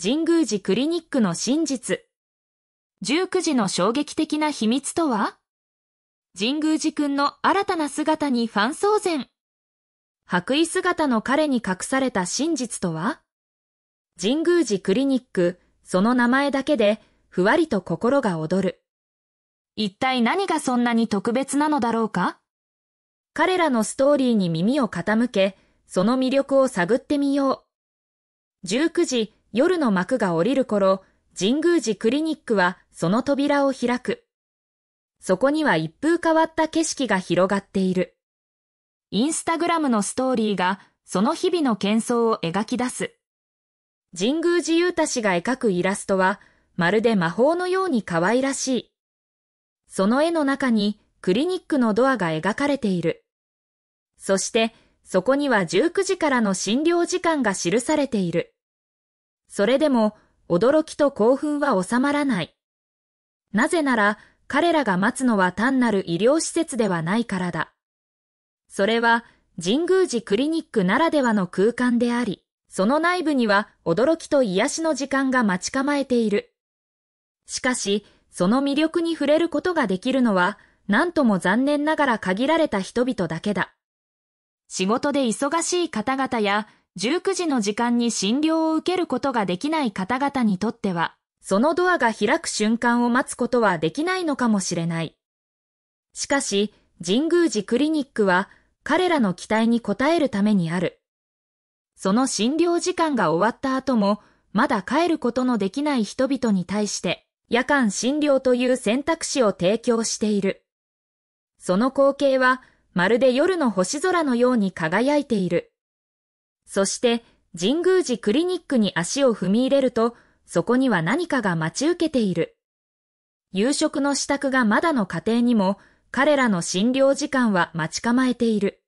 神宮寺クリニックの真実。19時の衝撃的な秘密とは神宮寺くんの新たな姿にファン騒然。白衣姿の彼に隠された真実とは神宮寺クリニック、その名前だけで、ふわりと心が躍る。一体何がそんなに特別なのだろうか彼らのストーリーに耳を傾け、その魅力を探ってみよう。19時、夜の幕が降りる頃、神宮寺クリニックはその扉を開く。そこには一風変わった景色が広がっている。インスタグラムのストーリーがその日々の喧騒を描き出す。神宮寺う太氏が描くイラストは、まるで魔法のように可愛らしい。その絵の中にクリニックのドアが描かれている。そして、そこには19時からの診療時間が記されている。それでも驚きと興奮は収まらない。なぜなら彼らが待つのは単なる医療施設ではないからだ。それは神宮寺クリニックならではの空間であり、その内部には驚きと癒しの時間が待ち構えている。しかし、その魅力に触れることができるのは、何とも残念ながら限られた人々だけだ。仕事で忙しい方々や、19時の時間に診療を受けることができない方々にとっては、そのドアが開く瞬間を待つことはできないのかもしれない。しかし、神宮寺クリニックは彼らの期待に応えるためにある。その診療時間が終わった後も、まだ帰ることのできない人々に対して、夜間診療という選択肢を提供している。その光景は、まるで夜の星空のように輝いている。そして神宮寺クリニックに足を踏み入れると、そこには何かが待ち受けている。夕食の支度がまだの家庭にも、彼らの診療時間は待ち構えている。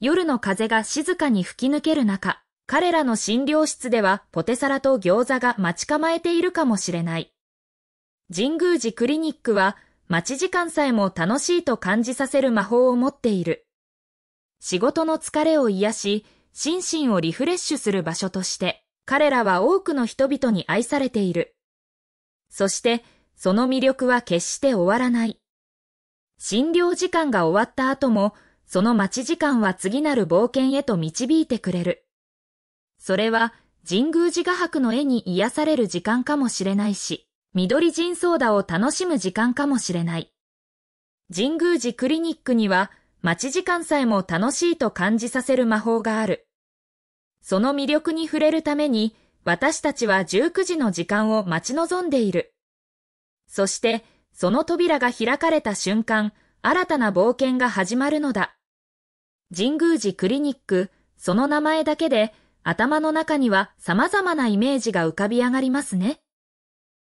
夜の風が静かに吹き抜ける中、彼らの診療室ではポテサラと餃子が待ち構えているかもしれない。神宮寺クリニックは待ち時間さえも楽しいと感じさせる魔法を持っている。仕事の疲れを癒し、心身をリフレッシュする場所として、彼らは多くの人々に愛されている。そして、その魅力は決して終わらない。診療時間が終わった後も、その待ち時間は次なる冒険へと導いてくれる。それは、神宮寺画伯の絵に癒される時間かもしれないし、緑人ソーダを楽しむ時間かもしれない。神宮寺クリニックには、待ち時間さえも楽しいと感じさせる魔法がある。その魅力に触れるために、私たちは19時の時間を待ち望んでいる。そして、その扉が開かれた瞬間、新たな冒険が始まるのだ。神宮寺クリニック、その名前だけで、頭の中には様々なイメージが浮かび上がりますね。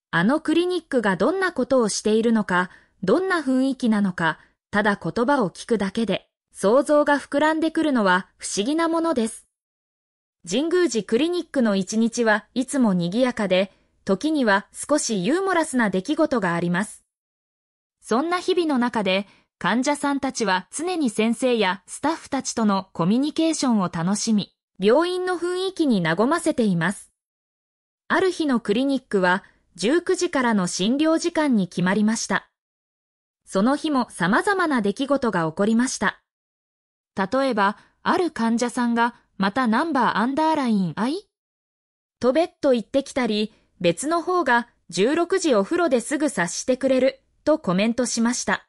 あのクリニックがどんなことをしているのか、どんな雰囲気なのか、ただ言葉を聞くだけで、想像が膨らんでくるのは不思議なものです。神宮寺クリニックの一日はいつも賑やかで、時には少しユーモラスな出来事があります。そんな日々の中で、患者さんたちは常に先生やスタッフたちとのコミュニケーションを楽しみ、病院の雰囲気に和ませています。ある日のクリニックは、19時からの診療時間に決まりました。その日も様々な出来事が起こりました。例えば、ある患者さんがまたナンバーアンダーライン I? とベッド行ってきたり、別の方が16時お風呂ですぐ察してくれるとコメントしました。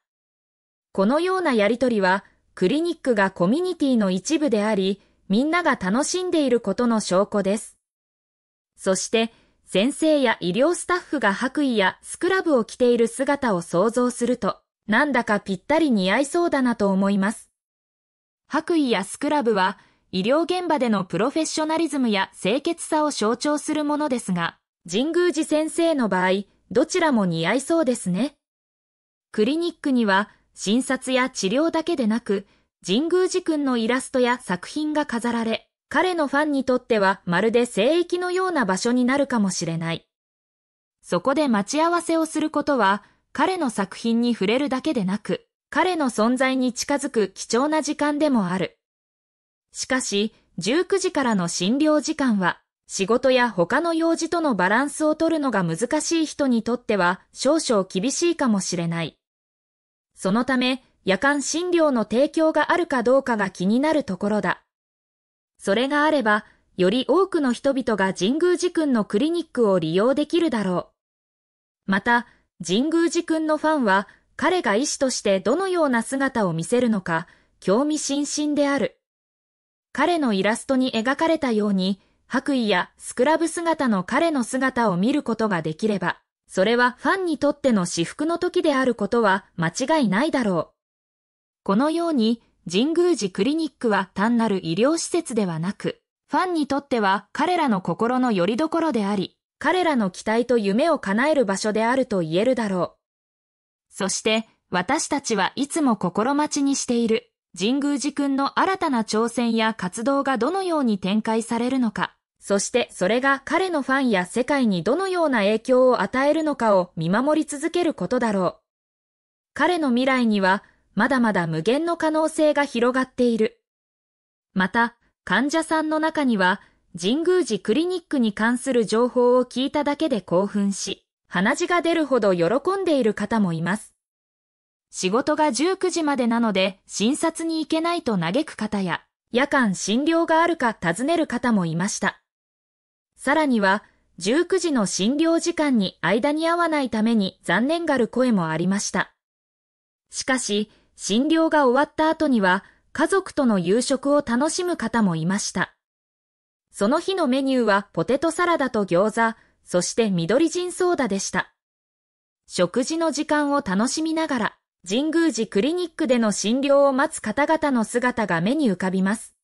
このようなやりとりは、クリニックがコミュニティの一部であり、みんなが楽しんでいることの証拠です。そして、先生や医療スタッフが白衣やスクラブを着ている姿を想像すると、なんだかぴったり似合いそうだなと思います。白衣やスクラブは、医療現場でのプロフェッショナリズムや清潔さを象徴するものですが、神宮寺先生の場合、どちらも似合いそうですね。クリニックには、診察や治療だけでなく、神宮寺くんのイラストや作品が飾られ、彼のファンにとってはまるで聖域のような場所になるかもしれない。そこで待ち合わせをすることは、彼の作品に触れるだけでなく、彼の存在に近づく貴重な時間でもある。しかし、19時からの診療時間は、仕事や他の用事とのバランスを取るのが難しい人にとっては少々厳しいかもしれない。そのため、夜間診療の提供があるかどうかが気になるところだ。それがあれば、より多くの人々が神宮寺君のクリニックを利用できるだろう。また、神宮寺君のファンは、彼が医師としてどのような姿を見せるのか、興味津々である。彼のイラストに描かれたように、白衣やスクラブ姿の彼の姿を見ることができれば、それはファンにとっての至福の時であることは間違いないだろう。このように、神宮寺クリニックは単なる医療施設ではなく、ファンにとっては彼らの心の拠り所であり、彼らの期待と夢を叶える場所であると言えるだろう。そして、私たちはいつも心待ちにしている。神宮寺くんの新たな挑戦や活動がどのように展開されるのか、そしてそれが彼のファンや世界にどのような影響を与えるのかを見守り続けることだろう。彼の未来にはまだまだ無限の可能性が広がっている。また、患者さんの中には神宮寺クリニックに関する情報を聞いただけで興奮し、鼻血が出るほど喜んでいる方もいます。仕事が19時までなので診察に行けないと嘆く方や、夜間診療があるか尋ねる方もいました。さらには、19時の診療時間に間に合わないために残念がる声もありました。しかし、診療が終わった後には、家族との夕食を楽しむ方もいました。その日のメニューはポテトサラダと餃子、そして緑人ソーダでした。食事の時間を楽しみながら、神宮寺クリニックでの診療を待つ方々の姿が目に浮かびます。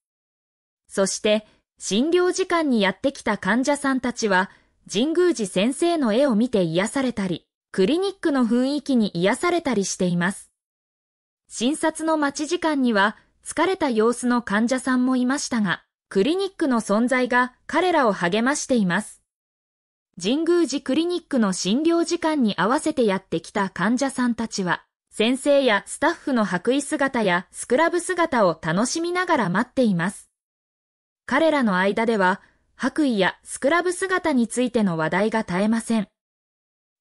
そして、診療時間にやってきた患者さんたちは、神宮寺先生の絵を見て癒されたり、クリニックの雰囲気に癒されたりしています。診察の待ち時間には、疲れた様子の患者さんもいましたが、クリニックの存在が彼らを励ましています。神宮寺クリニックの診療時間に合わせてやってきた患者さんたちは、先生やスタッフの白衣姿やスクラブ姿を楽しみながら待っています。彼らの間では、白衣やスクラブ姿についての話題が絶えません。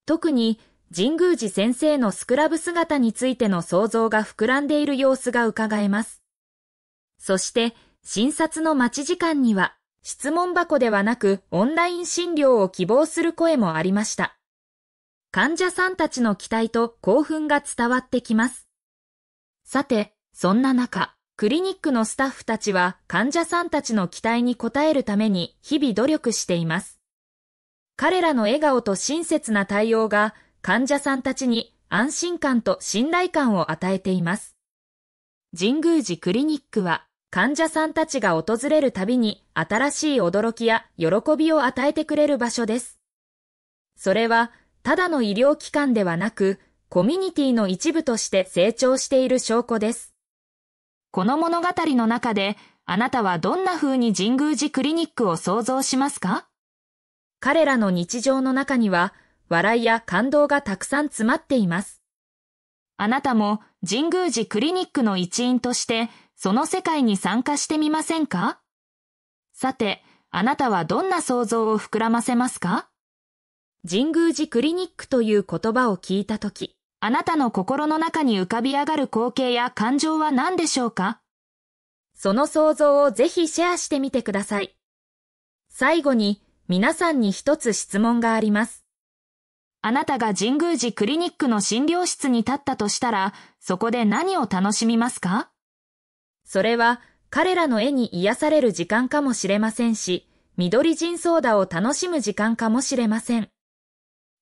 特に、神宮寺先生のスクラブ姿についての想像が膨らんでいる様子が伺えます。そして、診察の待ち時間には、質問箱ではなくオンライン診療を希望する声もありました。患者さんたちの期待と興奮が伝わってきます。さて、そんな中、クリニックのスタッフたちは患者さんたちの期待に応えるために日々努力しています。彼らの笑顔と親切な対応が患者さんたちに安心感と信頼感を与えています。神宮寺クリニックは患者さんたちが訪れるたびに新しい驚きや喜びを与えてくれる場所です。それはただの医療機関ではなく、コミュニティの一部として成長している証拠です。この物語の中で、あなたはどんな風に神宮寺クリニックを想像しますか彼らの日常の中には、笑いや感動がたくさん詰まっています。あなたも神宮寺クリニックの一員として、その世界に参加してみませんかさて、あなたはどんな想像を膨らませますか神宮寺クリニックという言葉を聞いたとき、あなたの心の中に浮かび上がる光景や感情は何でしょうかその想像をぜひシェアしてみてください。最後に皆さんに一つ質問があります。あなたが神宮寺クリニックの診療室に立ったとしたら、そこで何を楽しみますかそれは彼らの絵に癒される時間かもしれませんし、緑人ソーダを楽しむ時間かもしれません。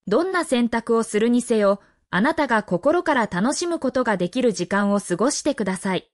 どんな選択をするにせよ、あなたが心から楽しむことができる時間を過ごしてください。